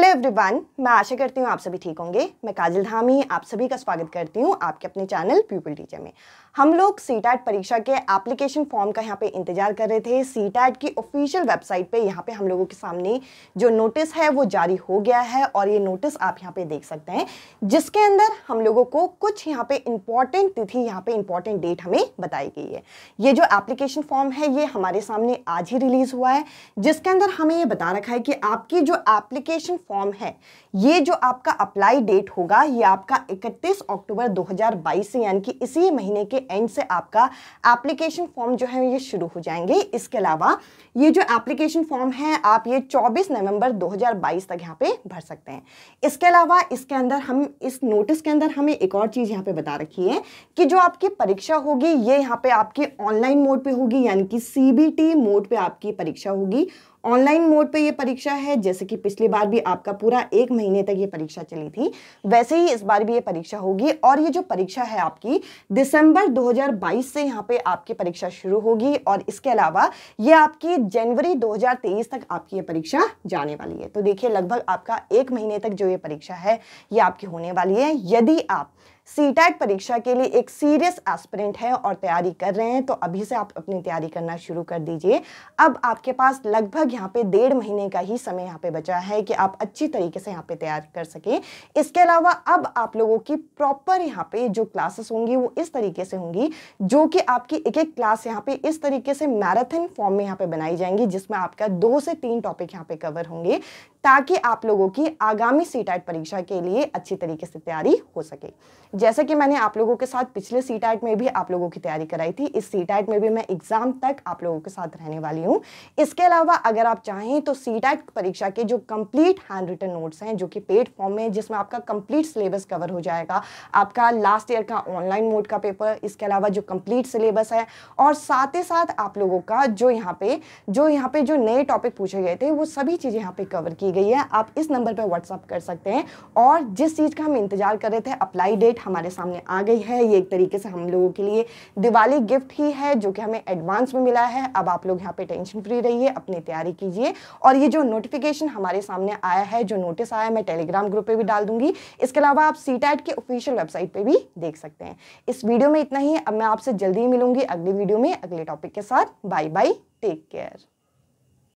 hello everyone मैं आशा करती हूँ आप सभी ठीक होंगे मैं काजल धामी आप सभी का स्वागत करती हूँ आपके अपने चैनल पीपल टीचर में हम लोग सी परीक्षा के एप्लीकेशन फॉर्म का यहाँ पे इंतजार कर रहे थे सी की ऑफिशियल वेबसाइट पे यहाँ पे हम लोगों के सामने जो नोटिस है वो जारी हो गया है और ये नोटिस आप यहाँ पे देख सकते हैं जिसके अंदर हम लोगों को कुछ यहाँ पे इंपॉर्टेंट तिथि यहाँ पे इंपॉर्टेंट डेट हमें बताई गई है ये जो एप्लीकेशन फॉर्म है ये हमारे सामने आज ही रिलीज हुआ है जिसके अंदर हमें ये बता रखा है कि आपकी जो एप्लीकेशन फॉर्म है ये जो आपका अप्लाई डेट होगा ये आपका 31 अक्टूबर 2022 से यानी कि इसी महीने के एंड से आपका एप्लीकेशन फॉर्म जो है ये शुरू हो जाएंगे इसके अलावा ये जो एप्लीकेशन फॉर्म है आप ये 24 नवंबर 2022 तक यहाँ पे भर सकते हैं इसके अलावा इसके अंदर हम इस नोटिस के अंदर हमें एक और चीज़ यहाँ पे बता रखी है कि जो आपकी परीक्षा होगी ये यहाँ पे आपके ऑनलाइन मोड पे होगी यानी कि सी मोड पे आपकी परीक्षा होगी ऑनलाइन मोड पे ये परीक्षा है जैसे कि पिछली बार भी आपका पूरा एक महीने तक ये परीक्षा चली थी वैसे ही इस बार भी ये परीक्षा होगी और ये जो परीक्षा है आपकी दिसंबर 2022 से यहाँ पे आपकी परीक्षा शुरू होगी और इसके अलावा ये आपकी जनवरी 2023 तक आपकी ये परीक्षा जाने वाली है तो देखिए लगभग आपका एक महीने तक जो ये परीक्षा है ये आपकी होने वाली है यदि आप सी परीक्षा के लिए एक सीरियस एस्पिरेंट हैं और तैयारी कर रहे हैं तो अभी से आप अपनी तैयारी करना शुरू कर दीजिए अब आपके पास लगभग यहाँ पे डेढ़ महीने का ही समय यहाँ पे बचा है कि आप अच्छी तरीके से यहाँ पे तैयार कर सकें इसके अलावा अब आप लोगों की प्रॉपर यहाँ पे जो क्लासेस होंगी वो इस तरीके से होंगी जो कि आपकी एक एक क्लास यहाँ पे इस तरीके से मैराथन फॉर्म में यहाँ पे बनाई जाएंगी जिसमें आपका दो से तीन टॉपिक यहाँ पे कवर होंगे ताकि आप लोगों की आगामी सी परीक्षा के लिए अच्छी तरीके से तैयारी हो सके जैसा कि मैंने आप लोगों के साथ पिछले सी में भी आप लोगों की तैयारी कराई थी इस सी में भी मैं एग्जाम तक आप लोगों के साथ रहने वाली हूँ इसके अलावा अगर आप चाहें तो सी परीक्षा के जो कंप्लीट हैंड रिटन नोट्स हैं जो कि पेड फॉर्म में जिसमें आपका कंप्लीट सिलेबस कवर हो जाएगा आपका लास्ट ईयर का ऑनलाइन मोड का पेपर इसके अलावा जो कंप्लीट सिलेबस है और साथ ही साथ आप लोगों का जो यहाँ पे जो यहाँ पे जो नए टॉपिक पूछे गए थे वो सभी चीज़ें यहाँ पे कवर की गई है आप इस नंबर पर व्हाट्सअप कर सकते हैं और जिस चीज़ का हम इंतजार कर रहे थे अप्लाई डेट हम हमारे सामने आ गई है ये एक तरीके से हम लोगों के लिए दिवाली गिफ्ट ही है जो कि हमें एडवांस में मिला है अब आप लोग यहाँ पे टेंशन फ्री रहिए अपनी तैयारी कीजिए और ये जो नोटिफिकेशन हमारे सामने आया है जो नोटिस आया मैं टेलीग्राम ग्रुप पर भी डाल दूंगी इसके अलावा आप सी के ऑफिशियल वेबसाइट पर भी देख सकते हैं इस वीडियो में इतना ही अब मैं आपसे जल्दी ही मिलूंगी अगली वीडियो में अगले टॉपिक के साथ बाय बाय टेक केयर